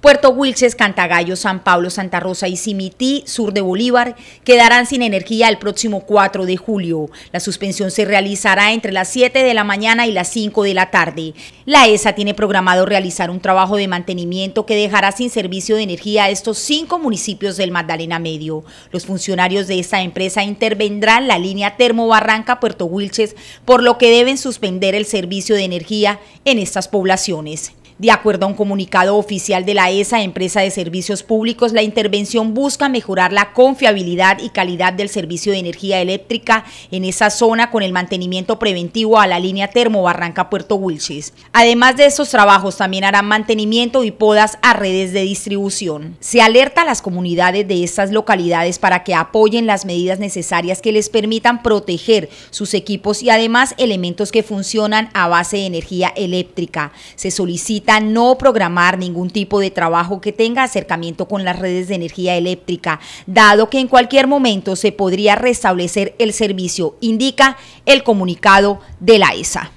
Puerto Wilches, Cantagallo, San Pablo, Santa Rosa y Simití, sur de Bolívar, quedarán sin energía el próximo 4 de julio. La suspensión se realizará entre las 7 de la mañana y las 5 de la tarde. La ESA tiene programado realizar un trabajo de mantenimiento que dejará sin servicio de energía a estos cinco municipios del Magdalena Medio. Los funcionarios de esta empresa intervendrán la línea Termo Barranca Puerto Wilches, por lo que deben suspender el servicio de energía en estas poblaciones. De acuerdo a un comunicado oficial de la ESA, empresa de servicios públicos, la intervención busca mejorar la confiabilidad y calidad del servicio de energía eléctrica en esa zona con el mantenimiento preventivo a la línea Termo Barranca Puerto Wilches. Además de estos trabajos, también harán mantenimiento y podas a redes de distribución. Se alerta a las comunidades de estas localidades para que apoyen las medidas necesarias que les permitan proteger sus equipos y además elementos que funcionan a base de energía eléctrica. Se solicita no programar ningún tipo de trabajo que tenga acercamiento con las redes de energía eléctrica, dado que en cualquier momento se podría restablecer el servicio, indica el comunicado de la ESA.